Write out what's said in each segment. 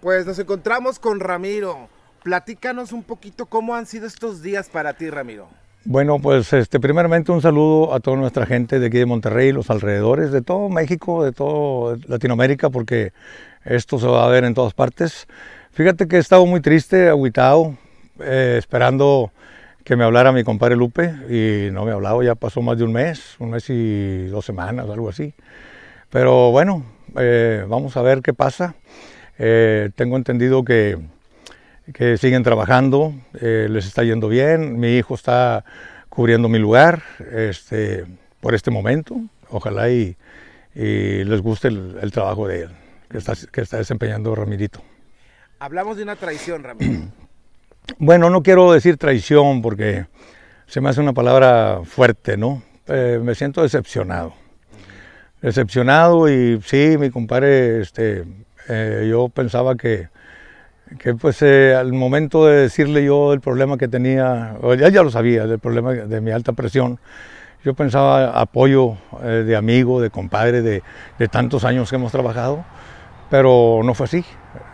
Pues nos encontramos con Ramiro. Platícanos un poquito cómo han sido estos días para ti, Ramiro. Bueno, pues este, primeramente un saludo a toda nuestra gente de aquí de Monterrey, los alrededores, de todo México, de toda Latinoamérica, porque esto se va a ver en todas partes. Fíjate que he estado muy triste, aguitado, eh, esperando que me hablara mi compadre Lupe y no me ha hablado, ya pasó más de un mes, un mes y dos semanas, algo así. Pero bueno, eh, vamos a ver qué pasa. Eh, tengo entendido que, siguen trabajando, eh, les está yendo bien, mi hijo está cubriendo mi lugar este, por este momento, ojalá y, les guste el, trabajo de él, que está, desempeñando Ramirito. Hablamos de una traición, Ramiro. Bueno, no quiero decir traición porque se me hace una palabra fuerte, ¿no? Eh, me siento decepcionado. Decepcionado y sí, mi compadre este, eh, yo pensaba que, que pues eh, al momento de decirle yo el problema que tenía, ella ya lo sabía, el problema de mi alta presión, yo pensaba apoyo eh, de amigo, de compadre, de, de, tantos años que hemos trabajado, pero no fue así.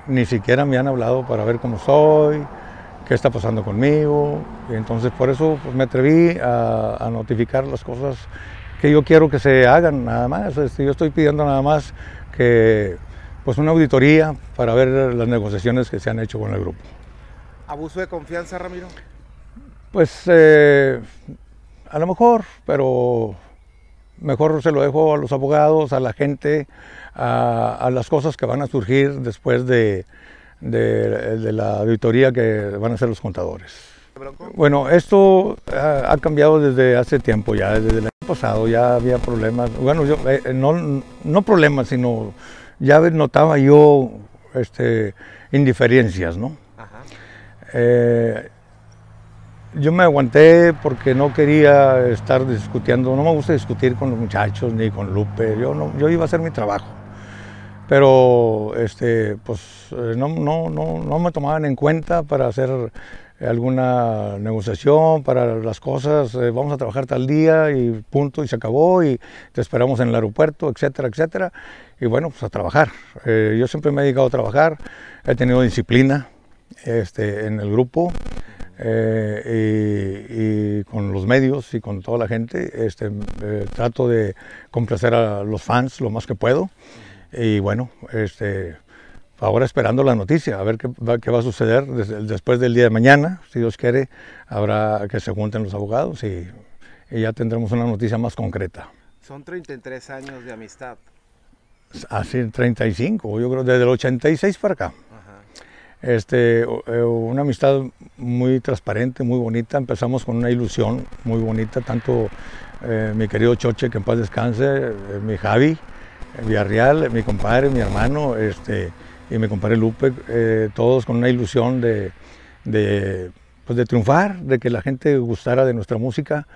Ni siquiera me han hablado para ver cómo soy, qué está pasando conmigo. Y entonces por eso pues, me atreví a, notificar las cosas que yo quiero que se hagan, nada más. Este, yo estoy pidiendo nada más que pues una auditoría para ver las negociaciones que se han hecho con el grupo. ¿Abuso de confianza, Ramiro? Pues eh, a lo mejor, pero mejor se lo dejo a los abogados, a la gente, a, las cosas que van a surgir después de, de, la auditoría que van a hacer los contadores. Bueno, esto eh, ha, cambiado desde hace tiempo ya, desde el año pasado ya había problemas, bueno, yo, eh, no, no problemas, sino ya notaba yo este, indiferencias, ¿no? Eh, yo me aguanté porque no quería estar discutiendo, no me gusta discutir con los muchachos ni con Lupe, yo, no, yo iba a hacer mi trabajo. Pero este, pues, eh, no, no, no, no me tomaban en cuenta para hacer alguna negociación para las cosas, eh, vamos a trabajar tal día y punto, y se acabó, y te esperamos en el aeropuerto, etcétera, etcétera. Y bueno, pues a trabajar. Eh, yo siempre me he dedicado a trabajar, he tenido disciplina este, en el grupo. Eh, y, y, con los medios y con toda la gente este, trato de complacer a los fans lo más que puedo y bueno este ahora esperando la noticia, a ver qué va, qué va a suceder después del día de mañana. Si Dios quiere, habrá que se junten los abogados y, ya tendremos una noticia más concreta. Son 33 años de amistad. Así, 35, yo creo, desde el 86 para acá. Este, eh, una amistad muy transparente, muy bonita. Empezamos con una ilusión muy bonita, tanto eh, mi querido Choche, que en paz descanse, eh, mi Javi, mi Villarreal, mi compadre, mi hermano, este, y mi compadre Lupe, eh, todos con una ilusión de, pues de triunfar, de que la gente gustara de nuestra música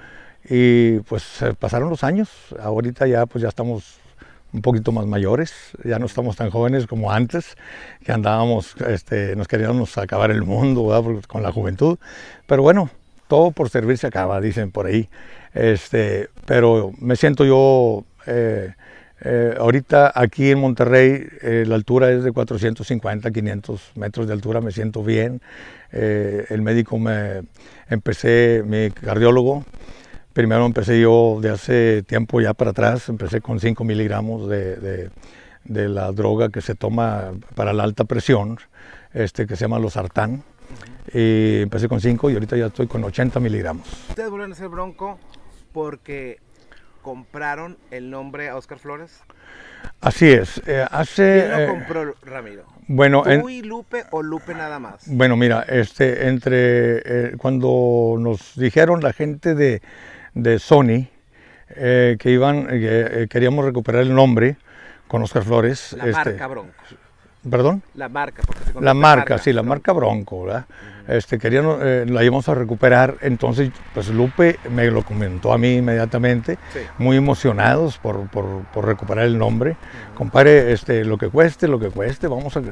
y pues pasaron los años, ahorita ya pues ya estamos un poquito más mayores, ya no estamos tan jóvenes como antes, que andábamos, este, nos queríamos acabar el mundo con la juventud, pero bueno, todo por servir se acaba, dicen por ahí, este, pero me siento yo eh, eh, ahorita aquí en Monterrey eh, la altura es de 450, 500 metros de altura, me siento bien. Eh, el médico me empecé, mi cardiólogo, primero empecé yo de hace tiempo ya para atrás, empecé con 5 miligramos de, la droga que se toma para la alta presión, este, que se llama los sartán. Y empecé con 5 y ahorita ya estoy con 80 miligramos. Ustedes vuelven a ser bronco porque compraron el nombre a Oscar Flores? Así es. Eh, hace, ¿Quién eh, compró, Ramiro? Bueno, Lupe o Lupe nada más? Bueno, mira, este, entre eh, cuando nos dijeron la gente de, de Sony que iban, queríamos recuperar el nombre con Oscar Flores. La marca este, Bronco. ¿Perdón? La marca, porque se La marca, sí, la marca Bronco, ¿verdad? este, querían, eh, la íbamos a recuperar. Entonces, pues Lupe me lo comentó a mí inmediatamente, muy emocionados por, recuperar el nombre. Compare, este, lo que cueste, lo que cueste, vamos a,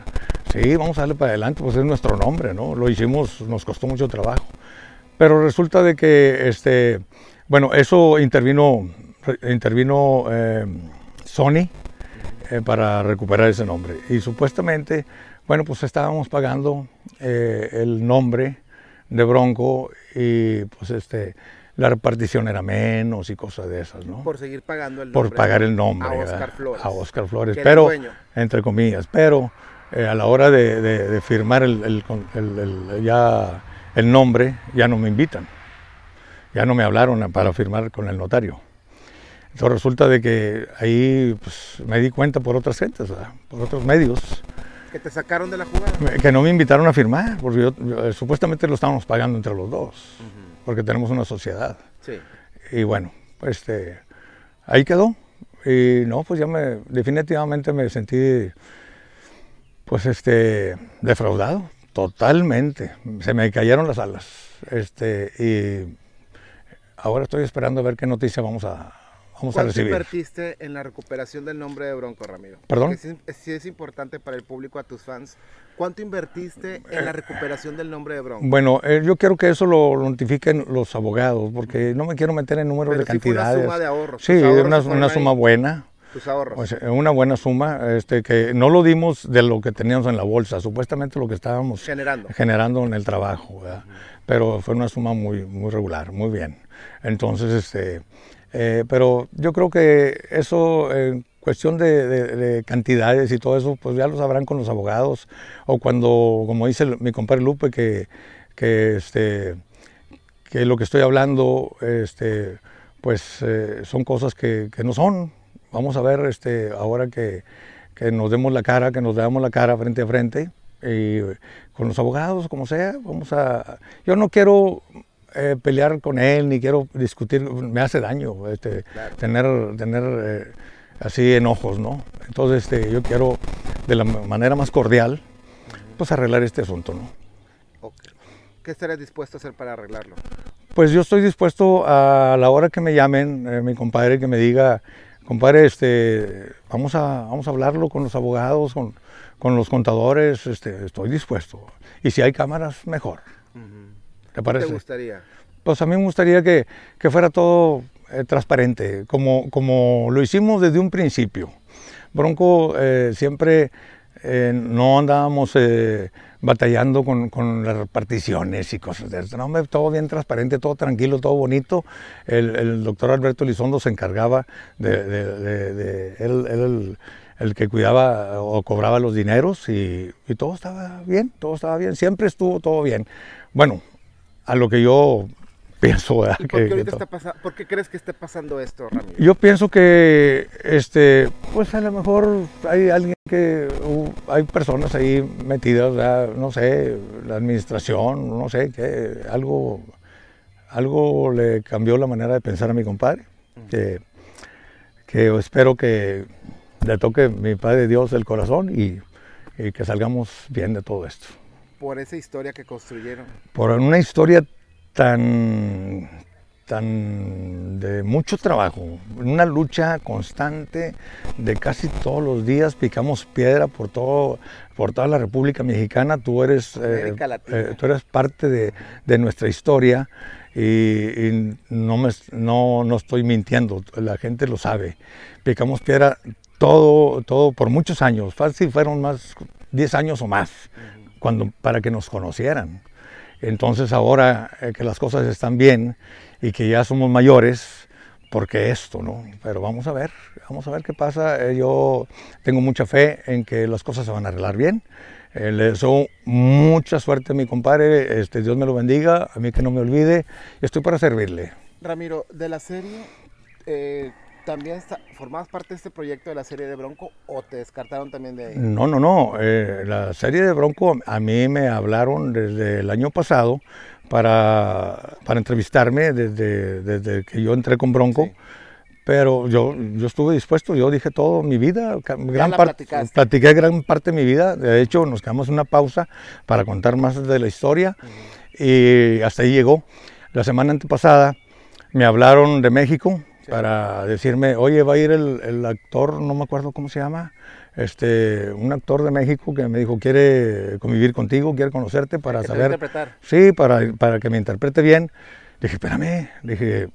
sí, vamos a darle para adelante, pues es nuestro nombre, ¿no? Lo hicimos, nos costó mucho trabajo. Pero resulta de que, este, bueno, eso intervino, intervino eh, Sony eh, para recuperar ese nombre. Y supuestamente, bueno, pues estábamos pagando eh, el nombre de Bronco y pues este la repartición era menos y cosas de esas, ¿no? Por seguir pagando el nombre. Por pagar el nombre. A Oscar Flores. A Oscar Flores, pero, entre comillas, pero eh, a la hora de, firmar el, ya el nombre, ya no me invitan. Ya no me hablaron para firmar con el notario. Entonces resulta de que ahí pues, me di cuenta por otras gentes, por otros medios. Que te sacaron de la jugada. Que no me invitaron a firmar, porque eh, supuestamente lo estábamos pagando entre los dos, porque tenemos una sociedad. Sí. Y bueno, pues, este, ahí quedó. Y no, pues ya me, definitivamente me sentí, pues este, defraudado, totalmente. Se me cayeron las alas. Este, y ahora estoy esperando a ver qué noticia vamos a, ¿Cuánto invertiste en la recuperación del nombre de Bronco, Ramiro? ¿Perdón? Si es, importante para el público, a tus fans, ¿cuánto invertiste en la recuperación del nombre de Bronco? Bueno, eh, yo quiero que eso lo notifiquen los abogados, porque no me quiero meter en números de si cantidades. Fue una suma de ahorros. Sí, una, suma buena. Tus ahorros. una buena suma, este, que no lo dimos de lo que teníamos en la bolsa, supuestamente lo que estábamos generando, en el trabajo, ¿verdad? pero fue una suma muy, muy regular, muy bien. Entonces, este, eh, pero yo creo que eso, en cuestión de, cantidades y todo eso, pues ya lo sabrán con los abogados o cuando, como dice mi compadre Lupe, que, este, que lo que estoy hablando, este, pues eh, son cosas que, no son. Vamos a ver este, ahora que, que nos demos la cara, que nos damos la cara frente a frente y eh, con los abogados, como sea, vamos a... Yo no quiero eh, pelear con él, ni quiero discutir, me hace daño este, tener, tener eh, así enojos, ¿no? Entonces este, yo quiero de la manera más cordial, pues arreglar este asunto, ¿no? Okay. ¿Qué estarás dispuesto a hacer para arreglarlo? Pues yo estoy dispuesto a la hora que me llamen, eh, mi compadre que me diga, compadre, este, vamos a, vamos a hablarlo con los abogados, con, los contadores, este, estoy dispuesto. Y si hay cámaras, mejor. ¿Te ¿Qué te gustaría? Pues a mí me gustaría que, que fuera todo eh, transparente, como, como lo hicimos desde un principio. Bronco eh, siempre eh, no andábamos batallando con, con, las reparticiones y cosas de eso. No, todo bien transparente, todo tranquilo, todo bonito. El, doctor Alberto Lizondo se encargaba de, él, el, que cuidaba o cobraba los dineros y, y todo estaba bien, todo estaba bien, siempre estuvo todo bien. Bueno, a lo que yo pienso. por, qué crees que esté pasando esto, Ramiro? Yo pienso que, este, pues a lo mejor hay alguien que, hay personas ahí metidas, no sé, la administración, no sé, que algo, algo le cambió la manera de pensar a mi compadre, que, espero que le toque mi Padre Dios el corazón y que salgamos bien de todo esto por esa historia que construyeron. Por una historia tan, tan de mucho trabajo, una lucha constante de casi todos los días, picamos piedra por, todo, por toda la República Mexicana, tú eres, eh, eh, tú eres parte de, de nuestra historia y, no, me, no, estoy mintiendo, la gente lo sabe, picamos piedra todo, todo por muchos años, fácil fueron más 10 años o más, cuando, para que nos conocieran. Entonces ahora eh, que las cosas están bien y que ya somos mayores, porque esto, ¿no? Pero vamos a ver, vamos a ver qué pasa. Eh, yo tengo mucha fe en que las cosas se van a arreglar bien. Eh, le deseo mucha suerte a mi compadre, este, Dios me lo bendiga, a mí que no me olvide, estoy para servirle. Ramiro, de la serie también parte de este proyecto de la serie de Bronco o te descartaron también de ahí? No, no, no. Eh, la serie de Bronco a mí me hablaron desde el año pasado para, entrevistarme desde, desde que yo entré con Bronco. Pero yo, yo estuve dispuesto, yo dije todo mi vida, gran parte, platiqué gran parte de mi vida. De hecho, nos quedamos una pausa para contar más de la historia y hasta ahí llegó. La semana antepasada me hablaron de México, para decirme, oye, va a ir el, actor, no me acuerdo cómo se llama, este, un actor de México que me dijo, quiere convivir contigo, quiere conocerte para saber... Interpretar. Sí, para, para que me interprete bien. Dije, espérame, dije,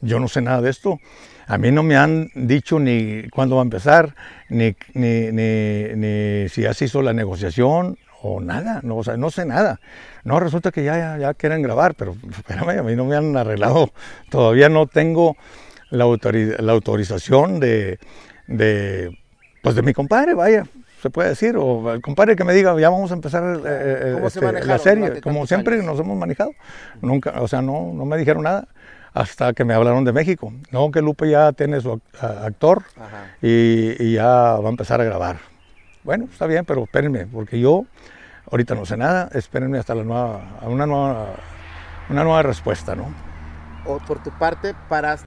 yo no sé nada de esto. A mí no me han dicho ni cuándo va a empezar, ni, ni, si ya se la negociación o nada, no, o no sé nada. No, resulta que ya, ya, ya quieren grabar, pero espérame, a mí no me han arreglado, todavía no tengo la, autorización de, pues de mi compadre, vaya, se puede decir, o el compadre que me diga, ya vamos a empezar eh, eh, este, la serie, como siempre nos hemos manejado, nunca, o sea, no, no me dijeron nada hasta que me hablaron de México, no, que Lupe ya tiene su actor y, ya va a empezar a grabar. Bueno, está bien, pero espérenme, porque yo ahorita no sé nada, espérenme hasta la nueva, una nueva, una nueva respuesta, ¿no? O por tu parte, para